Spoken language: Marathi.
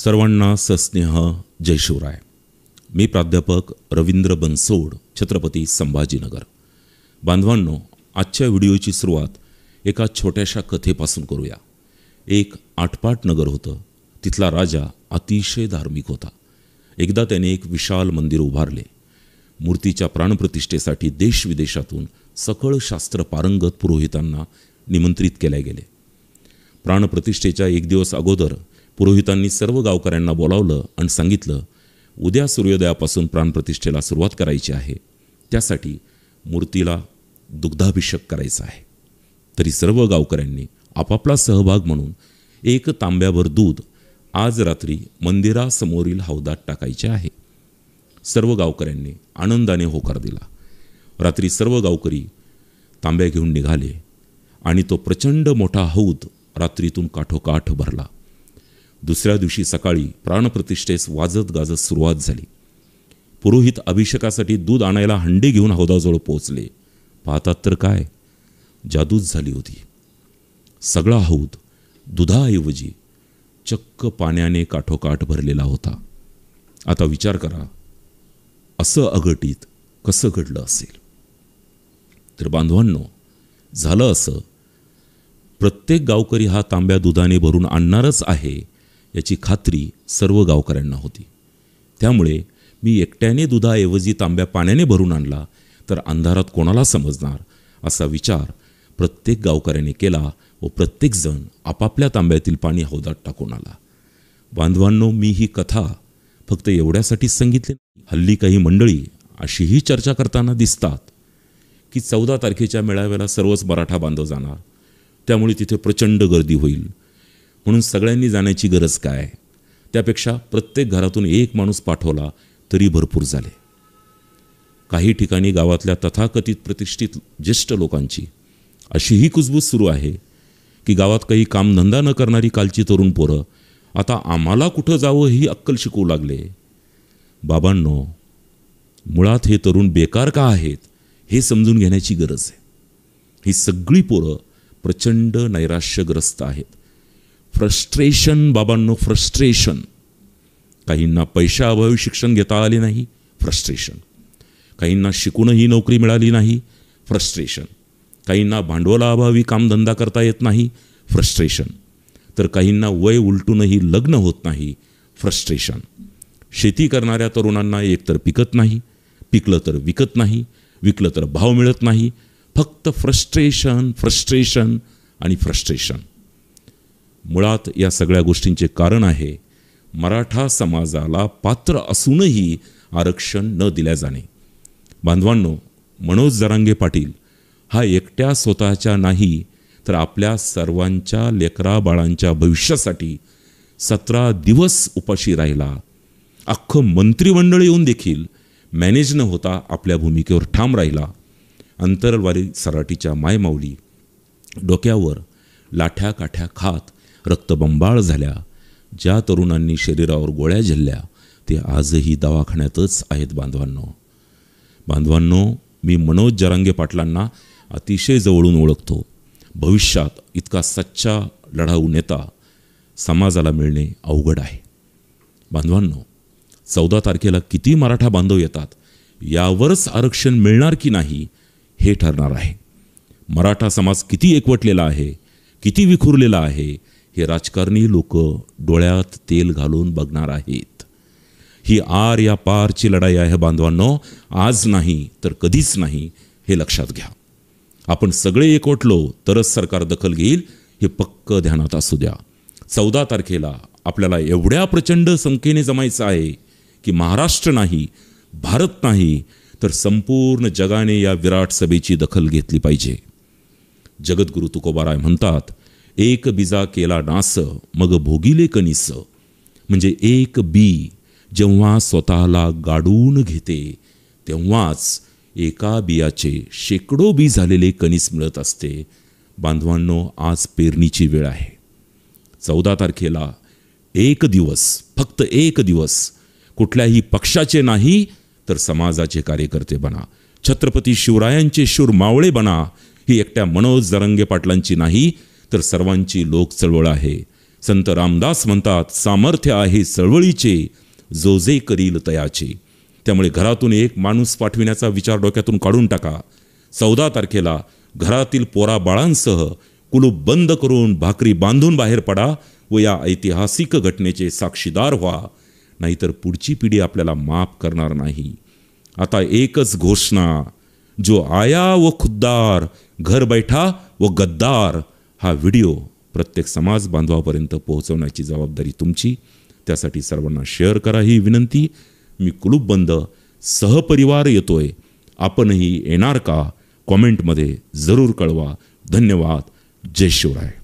सर्वांना सस्नेह जयशिवराय मी प्राध्यापक रवींद्र बनसोड छत्रपती संभाजीनगर बांधवांनो आजच्या व्हिडिओची सुरुवात एका छोट्याशा कथेपासून करूया एक आटपाट नगर होतं तिथला राजा अतिशय धार्मिक होता एकदा त्याने एक विशाल मंदिर उभारले मूर्तीच्या प्राणप्रतिष्ठेसाठी देशविदेशातून सकळ शास्त्र पारंगत पुरोहितांना निमंत्रित केले गेले प्राणप्रतिष्ठेच्या एक दिवस अगोदर पुरोहितांनी सर्व गावकऱ्यांना बोलावलं आणि सांगितलं उद्या सूर्योदयापासून प्राणप्रतिष्ठेला सुरुवात करायची आहे त्यासाठी मूर्तीला दुग्धाभिषेक करायचा आहे तरी सर्व गावकऱ्यांनी आपापला सहभाग म्हणून एक तांब्यावर दूध आज रात्री मंदिरासमोरील हौदात टाकायचे आहे सर्व गावकऱ्यांनी आनंदाने होकार दिला रात्री सर्व गावकरी तांब्या घेऊन निघाले आणि तो प्रचंड मोठा हौद रात्रीतून काठोकाठ भरला दुसऱ्या दिवशी सकाळी प्राणप्रतिष्ठेस वाजत गाजत सुरुवात झाली पुरोहित अभिषेकासाठी दूध आणायला हंडी घेऊन हौदाजवळ पोहोचले पाहतात तर काय जादूच झाली होती सगळा हौद दुधाऐवजी चक्क पाण्याने काठोकाठ भरलेला होता आता विचार करा असं अघटित कसं घडलं असेल तर बांधवांनो झालं असं प्रत्येक गावकरी हा तांब्या दुधाने भरून आणणारच आहे याची खात्री सर्व गावकऱ्यांना होती त्यामुळे मी एकट्याने दुधाऐवजी तांब्या पाण्याने भरून आणला तर अंधारात कोणाला समजणार असा विचार प्रत्येक गावकऱ्याने केला व प्रत्येकजण आपापल्या तांब्यातील पाणी हौदात टाकून आला बांधवांनो मी ही कथा फक्त एवढ्यासाठीच सांगितले हल्ली काही मंडळी अशीही चर्चा करताना दिसतात की चौदा तारखेच्या मेळाव्याला सर्वच मराठा बांधव जाणार त्यामुळे तिथे प्रचंड गर्दी होईल म्हणून सगळ्यांनी जाण्याची गरज काय त्यापेक्षा प्रत्येक घरातून एक माणूस पाठवला तरी भरपूर झाले काही ठिकाणी गावातल्या तथाकथित प्रतिष्ठित ज्येष्ठ लोकांची अशीही कुजबूज सुरू आहे की गावात काही कामधंदा न करणारी कालची तरुण पोरं आता आम्हाला कुठं जावं ही अक्कल शिकवू लागले बाबांनो मुळात हे तरुण बेकार का आहेत हे समजून घेण्याची गरज आहे ही सगळी पोरं प्रचंड नैराश्यग्रस्त आहेत फ्रस्ट्रेशन बाबांनो फ्रस्ट्रेशन काहींना पैशाअभावी शिक्षण घेता आले नाही फ्रस्ट्रेशन काहींना शिकूनही नोकरी मिळाली नाही फ्रस्ट्रेशन काहींना भांडवलाअभावी कामधंदा करता येत नाही फ्रस्ट्रेशन तर काहींना वय उलटूनही लग्न होत नाही फ्रस्ट्रेशन शेती करणाऱ्या तरुणांना एकतर पिकत नाही पिकलं तर विकत नाही विकलं तर भाव मिळत नाही फक्त फ्रस्ट्रेशन फ्रस्ट्रेशन आणि फ्रस्ट्रेशन मुळात या सगळ्या गोष्टींचे कारण आहे मराठा समाजाला पात्र असूनही आरक्षण न दिल्या जाणे बांधवांनो मनोज जरांगे पाटील हा एकट्या स्वतःच्या नाही तर आपल्या सर्वांच्या लेकरा बाळांच्या भविष्यासाठी सतरा दिवस उपाशी राहिला अख्खं मंत्रिमंडळ येऊन देखील मॅनेज न होता आपल्या भूमिकेवर ठाम राहिला अंतरवारी सराटीच्या मायमाऊली डोक्यावर लाठ्या काठ्या खात रक्तबंबाळ झाल्या ज्या तरुणांनी शरीरावर गोळ्या झेलल्या ते आजही दवाखान्यातच आहेत बांधवांनो बांधवांनो मी मनोज जरांगे पाटलांना अतिशय जवळून ओळखतो भविष्यात इतका सच्चा लढाऊ नेता समाजाला मिळणे अवघड आहे बांधवांनो चौदा तारखेला किती मराठा बांधव येतात यावरच आरक्षण मिळणार की नाही हे ठरणार आहे मराठा समाज किती एकवटलेला आहे किती विखुरलेला आहे हे राजकारणी लोक डोळ्यात तेल घालून बघणार आहेत ही आर या पारची लढाई आहे बांधवांनो आज नाही तर कधीच नाही हे लक्षात घ्या आपण सगळे एकवटलो तरच सरकार दखल घेईल हे पक्क ध्यानात असू द्या चौदा तारखेला आपल्याला एवढ्या प्रचंड संख्येने जमायचं आहे की महाराष्ट्र नाही भारत नाही तर संपूर्ण जगाने या विराट सभेची दखल घेतली पाहिजे जगद्गुरु तुकोबाराय म्हणतात एक बीजा केला नास मग भोगिले कनिस म्हणजे एक बी जेव्हा स्वतःला गाडून घेते तेव्हाच एका बियाचे शेकडो बी झालेले कणीस मिळत असते बांधवांनो आज पेरणीची वेळ आहे चौदा तारखेला एक दिवस फक्त एक दिवस कुठल्याही पक्षाचे नाही तर समाजाचे कार्यकर्ते बना छत्रपती शिवरायांचे शूर मावळे बना ही एकट्या मनोज जरंगे पाटलांची नाही तर सर्वांची लोक चळवळ आहे संत रामदास म्हणतात सामर्थ्य आहे चळवळीचे जो जे करील तयाचे त्यामुळे घरातून एक माणूस पाठविण्याचा विचार डोक्यातून काढून टाका चौदा तारखेला घरातील पोरा बाळांसह कुलूप बंद करून भाकरी बांधून बाहेर पडा व या ऐतिहासिक घटनेचे साक्षीदार व्हा नाहीतर पुढची पिढी आपल्याला माफ करणार नाही आता एकच घोषणा जो आया व खुद्दार घर बैठा व गद्दार हा व्हिडिओ प्रत्येक समाज बांधवापर्यंत पोहोचवण्याची जबाबदारी तुमची त्यासाठी सर्वांना शेअर करा ही विनंती मी कुलूप बंद सहपरिवार येतोय आपणही येणार का कॉमेंटमध्ये जरूर कळवा धन्यवाद जय शिवराय